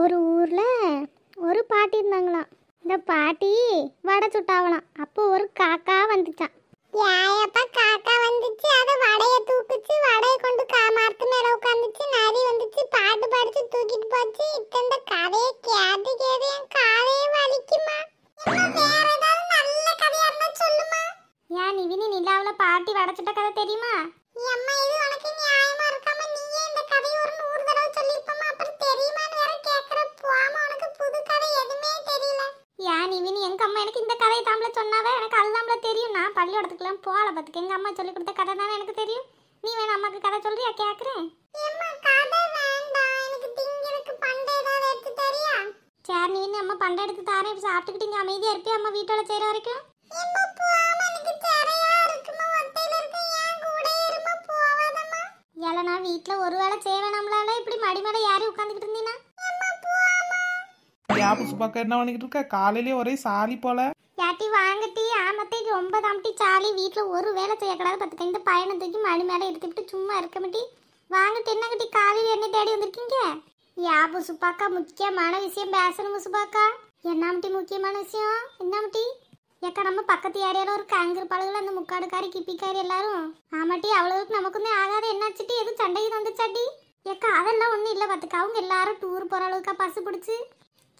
ஒரு ஊரில் ஒரு பாட்டி இருந்தாங்களாம் இந்த பாட்டி வடை சுட்டாவலாம் அப்போ ஒரு காக்கா வந்துச்சான் காக்கா வந்துச்சு அது வடையை தூக்குச்சு வடையை கொண்டு கா மரத்து மேல உட்காந்துச்சு நரி வந்துச்சு பாட்டு படிச்சு தூக்கிட்டு போச்சு இத்தந்த கதையை கேட்டு கேட்டு என் காதையே வலிக்குமா ஏன் நிவினி நிலாவில் பாட்டி வடச்சிட்ட கதை தெரியுமா அம்மா இது உனக்கு பள்ளியோடத்துக்குலாம் போகல பார்த்துக்க எங்கள் அம்மா சொல்லி கொடுத்த கதை தானே எனக்கு தெரியும் நீ வேணும் அம்மாக்கு கதை சொல்றியா கேட்குறேன் சரி நீ அம்மா பண்டை எடுத்து தாரேன் இப்போ சாப்பிட்டுக்கிட்டு இங்கே அமைதியாக இருப்பியா அம்மா வீட்டோட செய்கிற வரைக்கும் ஏலனா வீட்டில் ஒரு வேளை செய்வேன் வேணாம்லால இப்படி மடி மேலே யாரி உட்காந்துக்கிட்டு இருந்தீங்கன்னா ஞாபகம் சும்மாக்க என்ன பண்ணிக்கிட்டு இருக்க காலையிலேயே ஒரே சாலி போல ஆட்டி வாங்கட்டி ஆமத்தை ரொம்ப தாமட்டி சாலி வீட்டில் ஒரு வேலை செய்யக்கூடாது பத்து இந்த பையனை தூக்கி மணி மேலே எடுத்துக்கிட்டு சும்மா இருக்க மாட்டி வாங்கிட்டு என்ன கட்டி காலையில் என்ன தேடி வந்திருக்கீங்க யா புசுப்பாக்கா முக்கியமான விஷயம் பேசணும் புசுப்பாக்கா என்னாமட்டி முக்கியமான விஷயம் என்னாமட்டி எக்கா நம்ம பக்கத்து ஏரியாவில் ஒரு கங்கர் பழகுல அந்த முக்காடுக்காரி கிப்பிக்காரி எல்லாரும் ஆமாட்டி அவ்வளவுக்கு நமக்கு வந்து ஆகாத என்னாச்சுட்டி எதுவும் சண்டைக்கு வந்துச்சாட்டி ஏக்கா அதெல்லாம் ஒன்றும் இல்லை பார்த்துக்கா அவங்க எல்லாரும் டூர் போகிற அளவுக்கா பஸ் பிடிச்சி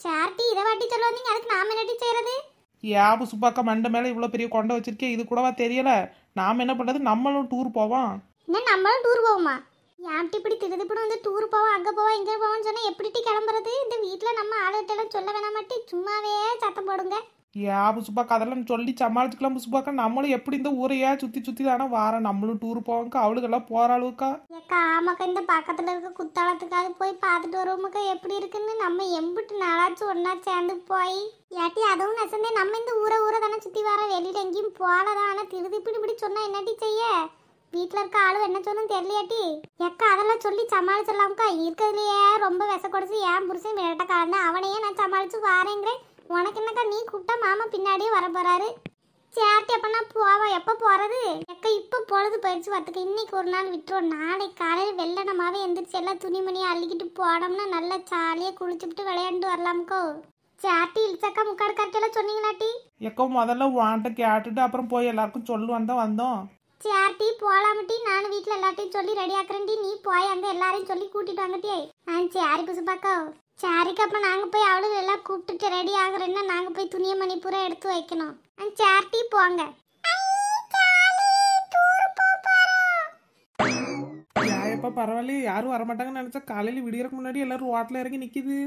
சேர்ட்டி இதை வாட்டி சொல்ல வந்தீங்க அதுக்கு நாம் என்னட்டி செய்கிறது ஏபு சுப்பாக்கா மண்டை மேலே இவ்வளோ பெரிய கொண்டை வச்சிருக்கே இது கூடவா தெரியல நாம் என்ன பண்ணுறது நம்மளும் டூர் போவோம் என்ன நம்மளும் டூர் போவோமா ஏன்ட்டு இப்படி திருதுப்படும் வந்து டூர் போவோம் அங்கே போவோம் இங்கே போவோம்னு சொன்னால் எப்படி கிளம்புறது இந்த வீட்டில் நம்ம ஆளுகிட்ட சொல்ல வேணாமாட்டி சும்மாவே சத்தம் போடுங்க ஏன் புசுபாக்கா அதெல்லாம் சொல்லி சமாளிச்சுக்கலாம் புசுபாக்கா நம்மளும் எப்படி இந்த ஊரையா சுத்தி சுத்தி தானே வார நம்மளும் டூர் போவோம்க்கா அவளுக்கெல்லாம் போற அளவுக்கா ஏக்கா ஆமாக்கா இந்த பக்கத்துல இருக்க குத்தாளத்துக்காக போய் பார்த்துட்டு வருவோம்க்கா எப்படி இருக்குன்னு நம்ம எம்பிட்டு நாளாச்சும் ஒன்னா சேர்ந்து போய் ஏட்டி அதுவும் நெசந்தே நம்ம இந்த ஊரை ஊரை தானே சுத்தி வர வெளியில எங்கேயும் போலதான் ஆனா திருதிப்பின்னு இப்படி சொன்னா என்னட்டி செய்ய வீட்டில் இருக்க ஆளு என்ன சொன்னும் தெரியலையாட்டி எக்கா அதெல்லாம் சொல்லி சமாளிச்சிடலாம்க்கா இருக்கிறதுலயே ரொம்ப விச கொடுத்து ஏன் புருஷன் விரட்ட காரணம் அவனையே நான் சமாளிச்சு வாரேங்கிறேன் உனக்கு என்னக்கா நீ கூப்பிட்டா மாமா பின்னாடியே வர போறாரு சேர்த்து எப்பனா போவோம் எப்போ போகிறது அக்கா இப்போ பொழுது போயிடுச்சு வரத்துக்கு இன்னைக்கு ஒரு நாள் விட்டுரும் நாளைக்கு காலையில் வெள்ளனமாவே எந்திரிச்சு எல்லாம் துணிமணியை அள்ளிக்கிட்டு போனோம்னா நல்லா ஜாலியாக குளிச்சுட்டு விளையாண்டு வரலாம்க்கோ சாட்டி இழுச்சக்கா முக்காடு கரெக்டெல்லாம் சொன்னீங்களாட்டி எக்கோ முதல்ல உன்கிட்ட கேட்டுட்டு அப்புறம் போய் எல்லாருக்கும் சொல்லுவான் தான் வந்தோம் சேர்ட்டி போலாமட்டி நானும் வீட்டில் எல்லாத்தையும் சொல்லி ரெடி ஆக்குறேன்டி நீ போய் அங்கே எல்லாரையும் சொல்லி கூட்டிட்டு வாங்கட்டியே ஆ சரி புசுப்பாக்கோ சரிக்கு அப்போ நாங்கள் போய் அவளுக்கு எல்லாம் கூப்பிட்டுட்டு ரெடி ஆகுறேன்னா நாங்கள் போய் துணியை மணி பூரா எடுத்து வைக்கணும் ஆ சேரட்டி போங்க எப்போ பரவாயில்ல யாரும் வரமாட்டாங்கன்னு நினச்சா காலையில் விடியறக்கு முன்னாடி எல்லாரும் ரோட்டில் இறங்கி நிற்கிது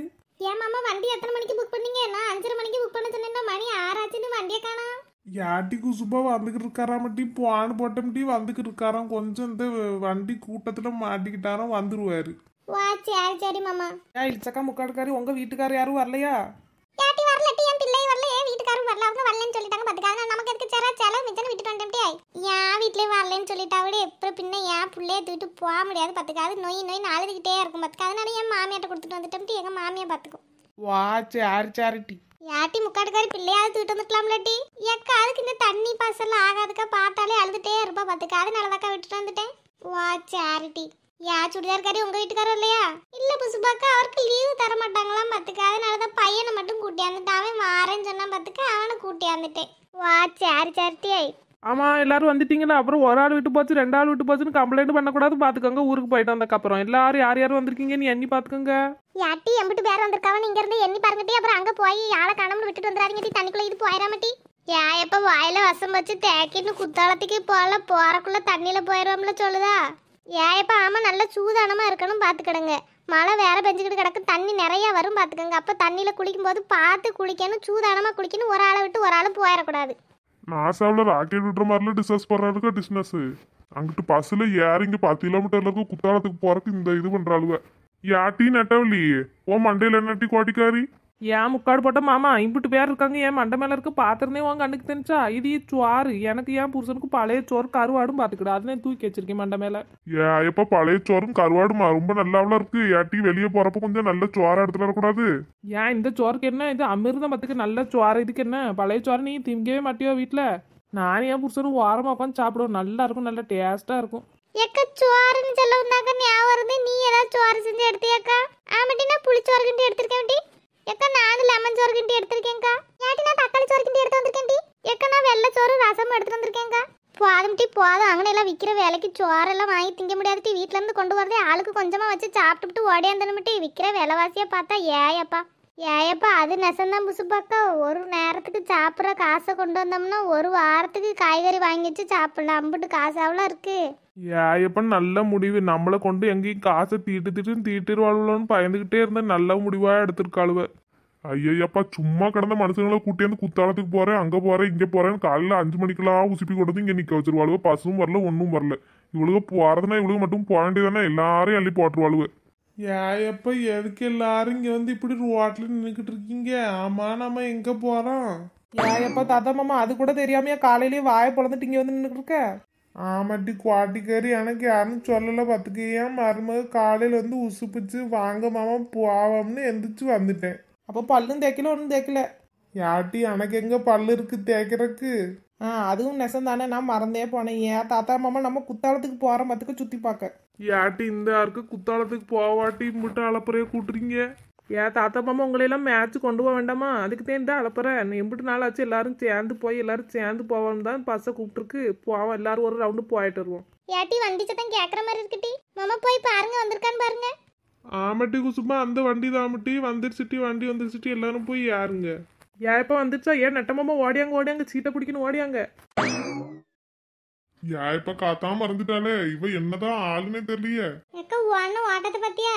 ஏன் மாமா வண்டி எத்தனை மணிக்கு புக் பண்ணீங்க நான் அஞ்சரை மணிக்கு புக் பண்ண சொன்னேன்னா மணி ஆறாச்சுன்னு வண்டியை காணோம் யாட்டி குசுபா வந்துக்கிட்டு இருக்காராமட்டி போட்ட போட்டமட்டி வந்துக்கிட்டு இருக்காராம் கொஞ்சம் இந்த வண்டி கூட்டத்தில் மாட்டிக்கிட்டாராம் வந்துருவாரு வா சரி சரி மாமா ஏன் இச்சக்கா முக்காடுக்காரி உங்க யாரும் வரலையா யாட்டி வரல என் பிள்ளை வரல ஏன் வீட்டுக்காரர் வரல அவங்க வரலன்னு சொல்லிட்டாங்க பத்துக்காக நமக்கு எதுக்கு சேரா செலவு மிச்சம் விட்டுட்டு வந்துட்டே ஏன் வீட்லயே வரலன்னு சொல்லிட்டாவிட எப்போ பின்ன ஏன் பிள்ளைய தூக்கிட்டு போக முடியாது பத்துக்காவது நோய் நோய் நாளுதுக்கிட்டே இருக்கும் பத்துக்காக என் மாமியாட்ட கொடுத்துட்டு வந்துட்டோம்ட்டு எங்க மாமியா பார்த்துக்கும் வா சரி சரி டி யாட்டி பிள்ளையாவது தூக்கிட்டு வந்துக்கலாம்ல டி எக்கா இந்த தண்ணி பாசல்ல ஆகாதுக்கா பார்த்தாலே அழுதுட்டே இருப்பா பத்துக்காவது நல்லதாக்கா விட்டுட்டு வந்துட்டேன் வா சேரிட்டி யா சுடிதார்காரி உங்க வீட்டுக்காரர் இல்லையா இல்ல புசுபாக்கா அவருக்கு லீவு தர மாட்டாங்களாம் பாத்துக்க அதனால தான் பையனை மட்டும் கூட்டியாந்துட்டு அவன் வாரேன்னு சொன்னா பாத்துக்க அவனை கூட்டியாந்துட்டேன் வா சாரி சாரிட்டியாய் ஆமா எல்லாரும் வந்துட்டீங்கன்னா அப்புறம் ஒரு ஆள் விட்டு போச்சு ரெண்டு ஆள் விட்டு போச்சுன்னு கம்ப்ளைண்ட் பண்ணக்கூடாது பாத்துக்கோங்க ஊருக்கு போயிட்டு வந்தக்கப்புறம் எல்லாரும் யார் யார் வந்திருக்கீங்க நீ எண்ணி பாத்துக்கோங்க யாட்டி எம்பிட்டு பேர் வந்திருக்காவன் இங்க இருந்து எண்ணி பாருங்கட்டி அப்புறம் அங்க போய் ஆளை காணாம விட்டுட்டு வந்துடாதீங்கட்டி தண்ணிக்குள்ள இது போயிடாமட்டி யா எப்ப வாயில வசம் வச்சு தேக்கின்னு குத்தாலத்துக்கு போல போறக்குள்ள தண்ணியில போயிடுவோம்ல சொல்லுதா ஏப்பா ஆமாம் நல்ல சூதானமாக இருக்கணும் பார்த்துக்கிடுங்க மழை வேற பெஞ்சுக்கிட்டு கிடக்கு தண்ணி நிறையா வரும் பார்த்துக்கோங்க அப்போ தண்ணியில் குளிக்கும்போது பார்த்து குளிக்கணும் சூதானமாக குளிக்கணும் ஒரு ஆளை விட்டு ஒரு ஆளும் போயிடக்கூடாது நாசாவில் ராக்கெட் விடுற மாதிரிலாம் டிஸ்கஸ் பண்ணுறாருக்கா பிஸ்னஸ் அங்கிட்டு பஸ்ஸில் ஏறிங்க பத்து கிலோமீட்டர்ல இருக்கும் குத்தாலத்துக்கு போகிறதுக்கு இந்த இது பண்ணுறாளுவ யாட்டி நெட்டவலி ஓ மண்டையில் நட்டி கோட்டிக்காரி ஏன் முக்காடு போட்ட மாமா இம்பிட்டு பேர் இருக்காங்க ஏன் மண்டை மேலே இருக்க பாத்திரமே உன் கண்ணுக்கு தெரிஞ்சா இது சோறு எனக்கு ஏன் புருஷனுக்கு பழைய சோறு கருவாடும் பார்த்துக்கிடா அதனே தூக்கி வச்சிருக்கேன் மண்டை மேலே ஏ எப்போ பழைய சோறும் கருவாடுமா ரொம்ப நல்லாவில இருக்கு ஏட்டி வெளியே போகிறப்ப கொஞ்சம் நல்ல சோற எடுத்துல இருக்கூடாது ஏன் இந்த சோறுக்கு என்ன இது அமிர்தம் பத்துக்கு நல்ல சோறு இதுக்கு என்ன பழைய சோறு நீ திங்கவே மாட்டியோ வீட்டில் நான் ஏன் புருஷனும் ஓரமாக உட்காந்து சாப்பிடுவோம் நல்லா இருக்கும் நல்லா டேஸ்ட்டாக இருக்கும் எக்க சோறுன்னு சொல்ல வந்தாக்க ஞாபகம் நீ ஏதாவது சோறு செஞ்சு எடுத்தியாக்கா ஆமாட்டி புளிச்சோறு புளிச்சோறுக்கிட்டு எடுத்திருக்கேன் எக்கா நானும் லெமன் சோறு கிண்டி எடுத்திருக்கேங்க்கா ஏட்டி நான் தக்காளி சோறு கிண்டி எடுத்து வந்திருக்கேன்டி எக்கா நான் வெள்ளை சோறு ரசம் எடுத்து வந்திருக்கேங்க்கா போதும் டி போதும் அங்கே எல்லாம் விற்கிற வேலைக்கு சோறெல்லாம் வாங்கி திங்க முடியாது டி வீட்டிலேருந்து கொண்டு வரதே ஆளுக்கு கொஞ்சமாக வச்சு சாப்பிட்டுட்டு ஓடியாந்தனுமிட்டு விற்கிற விலைவாசியாக பார்த்தா ஏயப்பா ஏப்பா அது நெசந்தான் புசுப்பாக்கா ஒரு நேரத்துக்கு சாப்பிட்ற காசை கொண்டு வந்தோம்னா ஒரு வாரத்துக்கு காய்கறி வாங்கி வச்சு சாப்பிடலாம் அம்பிட்டு காசாவெல்லாம் இருக்கு ஏயப்பா நல்ல முடிவு நம்மளை கொண்டு எங்கேயும் காசை தீட்டு தீட்டுன்னு தீட்டிடுவாளுன்னு பயந்துகிட்டே இருந்த நல்ல முடிவா எடுத்திருக்காளுவ ஐயப்பா சும்மா கிடந்த மனுஷங்களை கூட்டியாந்து குத்தாலத்துக்கு போறேன் அங்கே போறேன் இங்கே போறேன் காலைல அஞ்சு மணிக்கெல்லாம் உசுப்பி கொடுத்து இங்கே நிற்க வச்சிருவாளுவ பசும் வரல ஒன்றும் வரல இவளுக்கு போறதுன்னா இவளுக்கு மட்டும் போக வேண்டியதானே எல்லாரையும் அள்ளி போட்டுருவாளுவே ஏப்ப எதுக்கு எல்லாரும் இங்க வந்து இப்படி ரோட்ல நின்றுக்கிட்டு இருக்கீங்க ஆமா நம்ம எங்க போறோம் ஏப்பா தாத்தா மாமா அது கூட தெரியாமையா காலையிலேயே வாய பிளந்துட்டு இங்க வந்து நின்றுட்டு இருக்க ஆமாட்டி குவாட்டிக்காரி எனக்கு யாரும் சொல்லலை பார்த்துக்க ஏன் மருமக காலையில் வந்து உசுப்பிச்சு வாங்க மாமா போவோம்னு எந்திரிச்சு வந்துட்டேன் அப்போ பல்லும் தேய்க்கல ஒன்றும் தேய்க்கல யாட்டி எனக்கு எங்கே பல்லு இருக்கு தேய்க்கிறக்கு ஆ அதுவும் நெசம் தானே நான் மறந்தே போனேன் ஏன் தாத்தா மாமா நம்ம குத்தாலத்துக்கு போகிற பார்த்துக்க சுற்றி பார்க்க யாட்டி இந்த யாருக்கு குத்தாலத்துக்கு போவாட்டி மட்டும் அளப்புறைய கூட்டுறீங்க ஏன் தாத்தா மாமா உங்களையெல்லாம் மேட்ச் கொண்டு போக வேண்டாமா அதுக்கு தான் தான் அளப்புறேன் எம்பிட்டு நாள் ஆச்சு எல்லாரும் சேர்ந்து போய் எல்லாரும் சேர்ந்து போவோம் தான் பசை கூப்பிட்டுருக்கு போவோம் எல்லாரும் ஒரு ரவுண்டு போயிட்டு வருவோம் ஏட்டி வண்டி சத்தம் கேட்குற மாதிரி இருக்குட்டி மாமா போய் பாருங்க வந்திருக்கான்னு பாருங்க ஆமட்டி குசுமா அந்த வண்டி தான் ஆமட்டி வந்துருச்சுட்டி வண்டி வந்துருச்சுட்டி எல்லாரும் போய் யாருங்க ஏன் இப்போ வந்துருச்சா ஏன் நட்டமாமா ஓடியாங்க ஓடியாங்க சீட்டை பிடிக்கணும் ஓடியாங்க யா இப்ப காத்தாம மறந்துட்டாளே இவ என்னதான் ஆளுனே தெரியலையே எக்க ஒண்ணு ஓட்டத்தை பத்தியா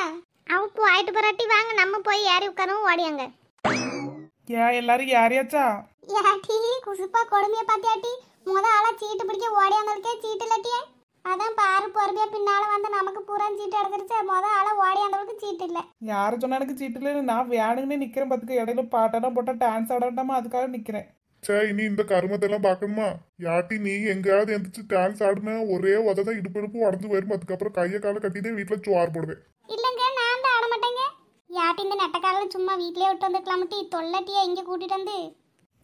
அவ போயிட்டு பராட்டி வாங்க நம்ம போய் ஏறி உட்காரவும் ஓடியாங்க யா எல்லாரும் யாரையாச்சா யாட்டி குசுப்பா கொடுமைய பாத்தியாட்டி முத ஆளா சீட்டு பிடிக்க ஓடியாங்களுக்கே சீட்டு இல்லாட்டியே அதான் பாரு பொறுமையா பின்னால வந்து நமக்கு பூரா சீட்டு எடுத்துருச்சு முத ஆளா ஓடியாந்தவளுக்கு சீட்டு இல்ல யாரு சொன்னா எனக்கு சீட்டு இல்லைன்னு நான் வேணுங்கன்னு நிக்கிறேன் பத்துக்கு இடையில பாட்டெல்லாம் போட்டா டான்ஸ் ஆடாட்டாம அதுக்காக நிக்கிறேன் சே இனி இந்த கருமத்தெல்லாம் பார்க்கணுமா யாட்டி நீ எங்கேயாவது எந்திரிச்சு டான்ஸ் ஆடுனா ஒரே உததான் இடுப்பு இடுப்பு உடஞ்சு போயிரும் அதுக்கப்புறம் கையை காலை கட்டிட்டு வீட்டுல சுவார் போடுவேன் இல்லங்க நான் தான் ஆட மாட்டேங்க யாட்டி இந்த நட்டக்காலில் சும்மா வீட்லயே விட்டு வந்துக்கலாமட்டி தொல்லட்டியா இங்கே கூட்டிட்டு வந்து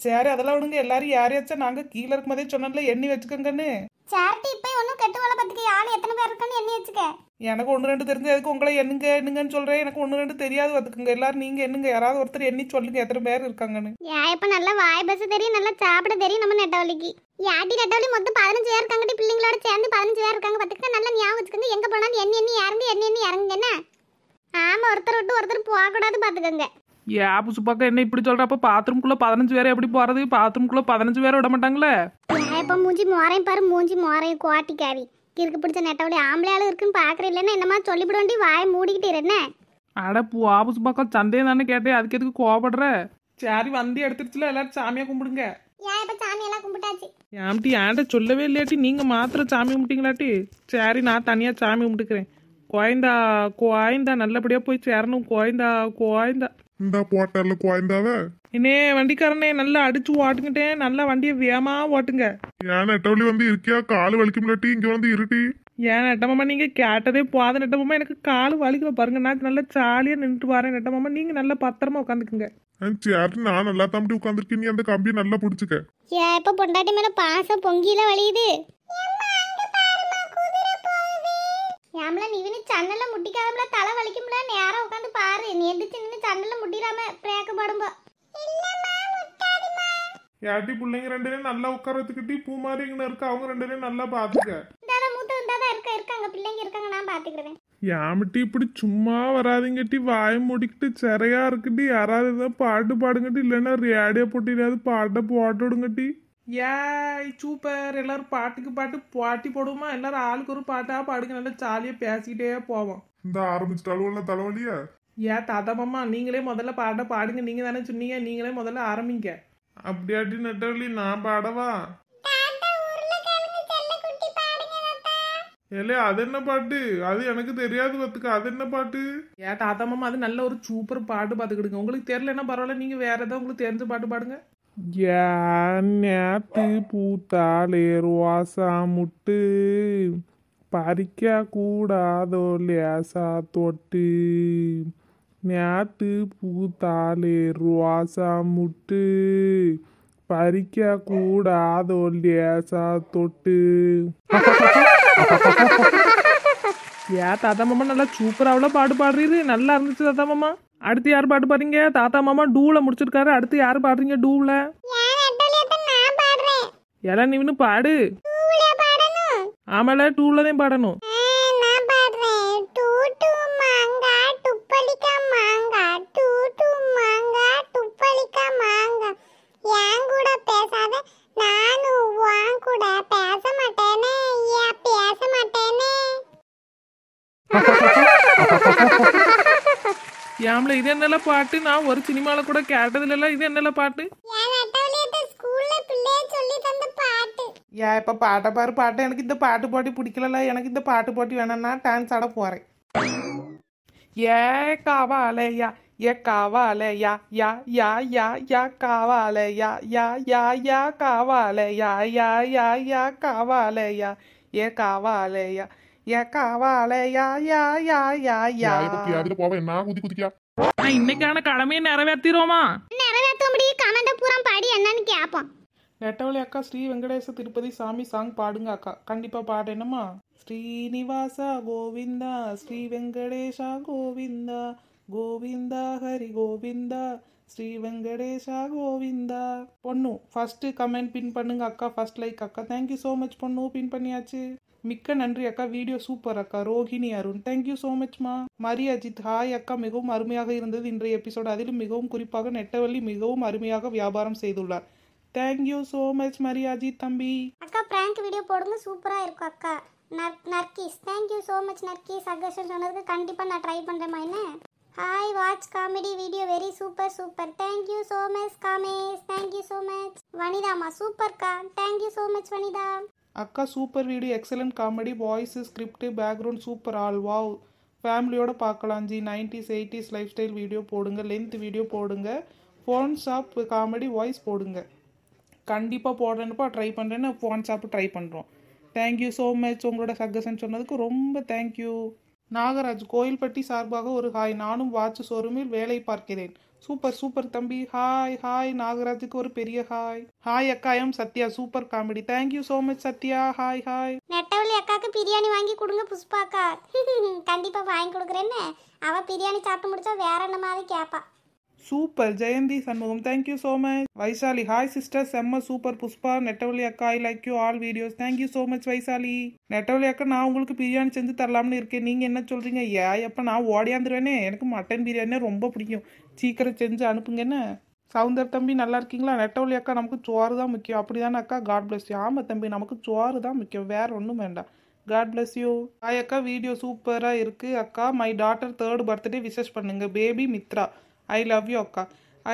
சரி அதெல்லாம் விடுங்க எல்லாரும் யாரையாச்சும் நாங்க கீழே இருக்கும் போதே சொன்னதுல எண்ணி வச்சுக்கோங்கன்னு சார்ட்டி இப்போ ஒன்றும் கெட்டு வேலை பத்துக்கு ஆள் எத்தனை பேர் இருக்கான்னு எண்ணி வச்சுக்க எனக்கு ஒன்று ரெண்டு தெரிஞ்சு அதுக்கு உங்களை என்னங்க என்னங்கன்னு சொல்கிறேன் எனக்கு ஒன்று ரெண்டு தெரியாது அதுக்குங்க எல்லாரும் நீங்கள் என்னங்க யாராவது ஒருத்தர் எண்ணி சொல்லுங்க எத்தனை பேர் இருக்காங்கன்னு ஏன் இப்ப நல்லா வாய் பேச தெரியும் நல்லா சாப்பிட தெரியும் நம்ம நெட்டவலிக்கு யாட்டி நெட்டவலி மொத்தம் பதினஞ்சு பேர் இருக்காங்க பிள்ளைங்களோட சேர்ந்து பதினஞ்சு பேர் இருக்காங்க பார்த்துக்கிட்டா நல்லா ஞாபகம் வச்சுக்கோங்க எங்கே போனாலும் எண்ணி எண்ணி இறங்கி எண்ணி எண்ணி இறங்குங்க என்ன ஆமாம் ஒருத்தர் விட்டு ஒருத்தர் போகக்கூடாது பார்த்துக்கோங்க ஏ புசுப்பாக்கா என்ன இப்படி சொல்கிறப்ப பாத்ரூம்குள்ளே பதினஞ்சு பேர் எப்படி போகிறது பாத்ரூம்குள்ளே பதினஞ்சு பேர் விட மாட்டாங்களே இப்போ மூஞ்சி மோரையும் பாரு மூஞ்சி மோரையும் கோட்டிக்காரி எனக்கு பிடிச்ச நெட்டவளி ஆளு இருக்குன்னு பார்க்குற இல்லைன்னா என்னமா சொல்லிவிட வேண்டி வாயை மூடிக்கிட்டு என்ன பூ ஆபீஸ் பக்கம் சந்தேகம் தானே கேட்டேன் அதுக்கு எதுக்கு கோவப்படுற சரி வந்து எடுத்துருச்சுல எல்லாரும் சாமியா கும்பிடுங்க ஏன் இப்ப சாமி எல்லாம் கும்பிட்டாச்சு ஆம்டி ஏன்ட்ட சொல்லவே இல்லையாட்டி நீங்க மாத்திரம் சாமி கும்பிட்டீங்களாட்டி சரி நான் தனியா சாமி கும்பிட்டுக்கிறேன் குவாய்ந்தா குவாய்ந்தா நல்லபடியா போய் சேரணும் குவாய்ந்தா குவாய்ந்தா இந்த போட்டல்ல குவாய்ந்தாவ இனே வண்டிக்காரனே நல்லா அடிச்சு ஓட்டுங்கிட்டேன் நல்லா வண்டியை வேமா ஓட்டுங்க ஏன் நெட்டவழி வந்து இருக்கியா காலு வலிக்கும் இல்லாட்டி இங்க வந்து இருட்டி ஏன் நெட்டமாமா நீங்க கேட்டதே போத நெட்டமாமா எனக்கு காலு வலிக்கல பாருங்க நான் நல்லா சாலியா நின்றுட்டு வரேன் நெட்டமாமா நீங்க நல்லா பத்திரமா உட்காந்துக்குங்க சரி நான் நல்லா தம்பி உட்காந்துருக்கேன் நீ அந்த கம்பியை நல்லா பிடிச்சிக்க ஏன் இப்ப பொண்டாட்டி மேல பாசம் பொங்கில வலியுது ஏம்ல நிவினி சன்னல முட்டிக்காதம்ல தலை வலிக்கும்ல நேரா உட்காந்து பாரு நீ எந்திரிச்சு நின்று சன்னல முட்டிடாம பிரேக்க படும்போ யாட்டி பிள்ளைங்க ரெண்டு பேரும் நல்லா உட்கார வச்சுக்கிட்டி பூ மாதிரி இங்கே இருக்க அவங்க ரெண்டு பேரும் நல்லா பாத்துக்க இந்தால மூத்த இந்தாதா இருக்க இருக்காங்க பிள்ளைங்க இருக்காங்க நான் பாத்துக்கிறேன் யாமிட்டி இப்படி சும்மா வராதிங்கட்டி வாய முடிக்கிட்டு சிறையா இருக்குட்டி யாராவது ஏதாவது பாட்டு பாடுங்கட்டி இல்லைன்னா ரேடியோ போட்டியிலாவது பாட்டை போட்டு விடுங்கட்டி ஏய் சூப்பர் எல்லாரும் பாட்டுக்கு பாட்டு பாட்டி போடுவோமா எல்லாரும் ஆளுக்கு ஒரு பாட்டா பாடுங்க நல்லா ஜாலியா பேசிக்கிட்டே போவோம் இந்த ஆரம்பிச்சிட்டாலும் தலைவலியா ஏ ததமாம்மா நீங்களே முதல்ல பாட்ட பாடுங்க நீங்க தானே சொன்னீங்க நீங்களே முதல்ல ஆரம்பிங்க அப்படியாட்டி நெட்டவழி நான் பாடவா ஏலே அது என்ன பாட்டு அது எனக்கு தெரியாது பத்துக்க அது என்ன பாட்டு ஏ தாத்தா மாமா அது நல்ல ஒரு சூப்பர் பாட்டு பாத்துக்கிடுங்க உங்களுக்கு தெரியலன்னா பரவாயில்ல நீங்க வேற ஏதாவது உங்களுக்கு தெரிஞ்ச பாட்டு பாடுங்க ಜ್ಞಾಪಿ ಪೂತಾಳೇರ್ವಾಸ முட்டு பறிக்க கூடாதோ லேசா தொட்டு நேத்து பூத்தாலே ரோசா முட்டு பறிக்க கூடாதோ லேசா தொட்டு ஏ தாத்தா மாமா நல்லா சூப்பராவில் பாடு பாடுறீரு நல்லா இருந்துச்சு தாத்தா மாமா அடுத்து யார் பாட்டு பாடுறீங்க தாத்தா மாமா டூல முடிச்சிருக்காரு அடுத்து யார் பாடுறீங்க டூல எல்லாம் நீ பாடு ஆமால டூல தான் பாடணும் ஆம்பளை இது என்னெல்லாம் பாட்டு நான் ஒரு சினிமாவில் கூட கேட்டதுல இது என்னெல்லாம் பாட்டு ஏன் இப்ப பாட்டை பாரு பாட்டை எனக்கு இந்த பாட்டு போட்டி பிடிக்கல எனக்கு இந்த பாட்டு போட்டி வேணும்னா டான்ஸ் ஆட போறேன் ஏ காவாலையா ஏ காவாலையா யா யா யா யா காவாலையா யா யா யா காவாலையா யா யா யா காவாலையா ஏ காவாலையா ஏ காவாலையா யா யா யா யா போவேன் குதி குதிக்கா இன்னைக்கான கடமையை நிறைவேற்றிடுவோமா நிறைவேற்றும்படி கமெண்ட பூரா பாடி என்னன்னு கேட்போம் நெட்டவழி அக்கா ஸ்ரீ வெங்கடேச திருப்பதி சாமி சாங் பாடுங்க அக்கா கண்டிப்பா பாடணுமா ஸ்ரீனிவாசா கோவிந்தா ஸ்ரீ வெங்கடேஷா கோவிந்தா கோவிந்தா ஹரி கோவிந்தா ஸ்ரீ வெங்கடேஷா கோவிந்தா பொண்ணு ஃபர்ஸ்ட் கமெண்ட் பின் பண்ணுங்க அக்கா ஃபர்ஸ்ட் லைக் அக்கா தேங்க்யூ ஸோ மச் பொண்ணு பின் பண்ணியாச்சு மிக்க நன்றி அக்கா வீடியோ சூப்பர் அக்கா ரோஹிணி அருண் தேங்க்யூ ஸோ மச்மா மரி அஜித் ஹாய் அக்கா மிகவும் அருமையாக இருந்தது இன்றைய எபிசோடு அதிலும் மிகவும் குறிப்பாக நெட்டவள்ளி மிகவும் அருமையாக வியாபாரம் செய்துள்ளார் தேங்க்யூ ஸோ மச் அஜித் தம்பி அக்கா பிராங்க் வீடியோ போடுங்க சூப்பராக இருக்கும் அக்கா Nargis Nargis thank you so much Nargis suggestion சொன்னதுக்கு கண்டிப்பாக நான் ட்ரை பண்ணுறேம்மா என்ன hi watch comedy video very super super thank you so much Kamesh thank you so much வனிதாமா சூப்பர்க்கா தேங்க்யூ ஸோ மச் வனிதா அக்கா super video excellent comedy voice script background super all wow ஃபேமிலியோட பார்க்கலாம் ji nineties eighties life style video போடுங்க length video போடுங்க phone shop comedy voice போடுங்க கண்டிப்பாக போடுறேன்னுப்பா ட்ரை பண்ணுறேன்னு ஃபோன் ஷாப் ட்ரை பண்ணுறோம் தேங்க்யூ ஸோ மச் உங்களோட சஜஷன் சொன்னதுக்கு ரொம்ப தேங்க்யூ நாகராஜ் கோயில்பட்டி சார்பாக ஒரு ஹாய் நானும் வாட்ச் ஷோரூமில் வேலை பார்க்கிறேன் சூப்பர் சூப்பர் தம்பி ஹாய் ஹாய் நாகராஜுக்கு ஒரு பெரிய ஹாய் ஹாய் அக்கா M Sathya super comedy thank you so much Sathya hi hi Nettavalli அக்காக்கு பிரியாணி வாங்கி கொடுங்க புஷ்பாக்கா கண்டிப்பா வாங்கி கொடுக்குறேன்னு அவ பிரியாணி சாப்பிட்டு முடிச்சா வேற என்ன மாதிரி கேட்பா super Jayanthi Shanmugam thank you so much Vaishali hi sister செம்ம சூப்பர் புஷ்பா நெட்டவலி அக்கா I like you all videos thank you so much Vaishali Nettavali அக்கா நான் உங்களுக்கு பிரியாணி செஞ்சு தரலாம்னு இருக்கேன் நீங்கள் என்ன சொல்கிறீங்க ஏ எப்போ நான் ஓடியாந்துருவேனே எனக்கு மட்டன் பிரியாணியே ரொம்ப பிடிக்கும் சீக்கிரம் செஞ்சு அனுப்புங்கன்னு சவுந்தர் தம்பி நல்லா இருக்கீங்களா நெட்டவலி அக்கா நமக்கு சோறு தான் முக்கியம் அப்படி தானே அக்கா காட் பிளஸ் யூ ஆமாம் தம்பி நமக்கு சோறு தான் முக்கியம் வேறு ஒன்றும் வேண்டாம் காட் பிளஸ் யூ ஹாய் அக்கா வீடியோ சூப்பராக இருக்குது அக்கா my daughter third birthday wish பண்ணுங்கள் baby Mithra I love you அக்கா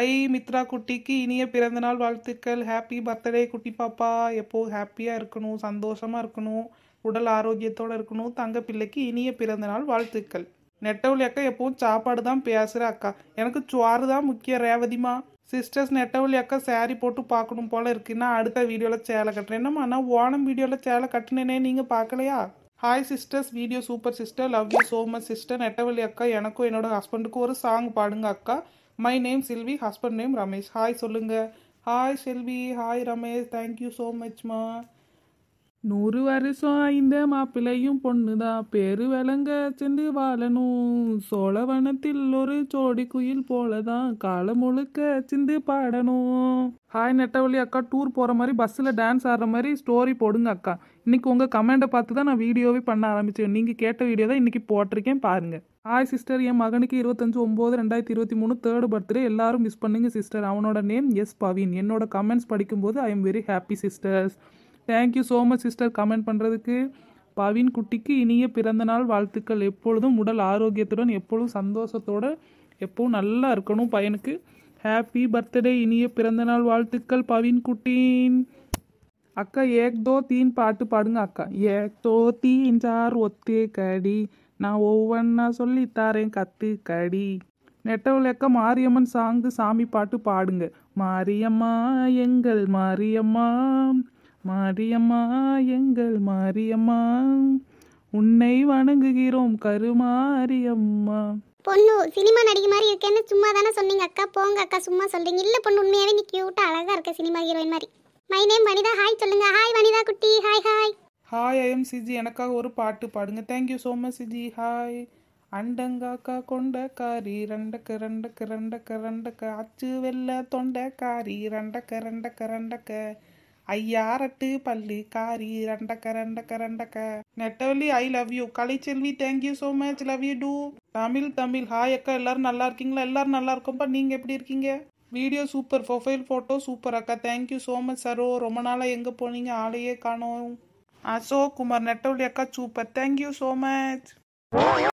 ஐ மித்ரா குட்டிக்கு இனிய பிறந்தநாள் வாழ்த்துக்கள் ஹாப்பி பர்த்டே குட்டி பாப்பா எப்போது ஹாப்பியாக இருக்கணும் சந்தோஷமாக இருக்கணும் உடல் ஆரோக்கியத்தோடு இருக்கணும் தங்க பிள்ளைக்கு இனிய பிறந்தநாள் வாழ்த்துக்கள் நெட்டவழி அக்கா எப்பவும் சாப்பாடு தான் பேசுகிற அக்கா எனக்கு சுவாறு தான் முக்கியம் ரேவதிமா சிஸ்டர்ஸ் நெட்டவழி அக்கா சேரீ போட்டு பார்க்கணும் போல் இருக்குன்னா அடுத்த வீடியோவில் சேலை கட்டுறேன் என்னம்மா நான் ஓணம் வீடியோவில் சேலை கட்டினேனே நீங்கள் பார்க்கலையா hi sisters video super sister love you so much sister Nettavali அக்கா எனக்கும் என்னோட ஹஸ்பண்டுக்கும் ஒரு சாங் பாடுங்க அக்கா my name Selvi husband name Ramesh hi சொல்லுங்கள் hi Selvi hi Ramesh thank you so மச்மா நூறு வருஷம் ஐந்த மாப்பிள்ளையும் பொண்ணுதா பேரு விளங்க சென்று வாழணும் சோழவனத்தில் ஒரு சோடி குயில் போலதான் காலம் முழுக்க சிந்து பாடணும் ஹாய் நெட்டவழி அக்கா டூர் போகிற மாதிரி பஸ்ஸில் டான்ஸ் ஆடுற மாதிரி ஸ்டோரி போடுங்க அக்கா இன்றைக்கி உங்கள் கமெண்டை பார்த்து தான் நான் வீடியோவே பண்ண ஆரம்பிச்சேன் நீங்கள் கேட்ட வீடியோ தான் இன்றைக்கி போட்டிருக்கேன் பாருங்கள் ஹாய் சிஸ்டர் என் மகனுக்கு இருபத்தஞ்சு ஒம்பது ரெண்டாயிரத்தி இருபத்தி மூணு தேர்ட் பர்த்டே எல்லாரும் மிஸ் பண்ணுங்க சிஸ்டர் அவனோட நேம் எஸ் பவின் என்னோட கமெண்ட்ஸ் படிக்கும்போது I am very happy sisters thank you so much sister comment பண்ணுறதுக்கு பவின் குட்டிக்கு இனிய பிறந்தநாள் வாழ்த்துக்கள் எப்பொழுதும் உடல் ஆரோக்கியத்துடன் எப்பொழுதும் சந்தோஷத்தோடு எப்பவும் நல்லா இருக்கணும் பையனுக்கு ஹாப்பி பர்த்டே இனிய பிறந்தநாள் வாழ்த்துக்கள் பவின் குட்டின் அக்கா ஏக்தோ தீன் பாட்டு பாடுங்க அக்கா ஏக்தோ தீன் சார் ஒத்து கடி நான் ஒவ்வொன்றா சொல்லி தாரேன் கத்து கடி நெட்டவள் அக்கா மாரியம்மன் சாங்கு சாமி பாட்டு பாடுங்க மாரியம்மா எங்கள் மாரியம்மா மாரியம்மா எங்கள் மாரியம்மா உன்னை வணங்குகிறோம் கருமாரியம்மா பொண்ணு சினிமா நடிகை மாதிரி இருக்கேன்னு சும்மா தானே சொன்னீங்க அக்கா போங்க அக்கா சும்மா சொல்றீங்க இல்ல பொண்ணு உண்மையாவே நீ கியூட்டா அழகா இருக்க சினிமா ஹீரோயின் மாதிரி மை நேம் வனிதா ஹாய் சொல்லுங்க ஹாய் வனிதா குட்டி hi hi hi I am Siji எனக்காக ஒரு பாட்டு பாடுங்க thank you so much Siji hi அண்டங்காக்கா கொண்ட காரி ரெண்டக்கு ரெண்டக்கு ரெண்டக்கு ரெண்டக்க அச்சு வெள்ள தொண்ட காரி ரெண்டக்கு ரெண்டக்கு ரெண்டக்க ஐயா ரட்டு பல்லு காரி ரெண்டக்க ரெண்டக்க ரெண்டக்க Nettavali I love you Kalaiselvi thank you so much love you too Tamil Tamil hi அக்கா எல்லாரும் நல்லா இருக்கீங்களா எல்லாரும் நல்லா இருக்கோம்ப்பா நீங்க எப்படி இருக்கீங்க video super profile photo super அக்கா தேங்க்யூ ஸோ மச் சரோ ரொம்ப நாளாக எங்கே போனீங்க ஆளையே காணோம் அசோக் குமார் நெட்டவலி அக்கா சூப்பர் தேங்க்யூ ஸோ மச்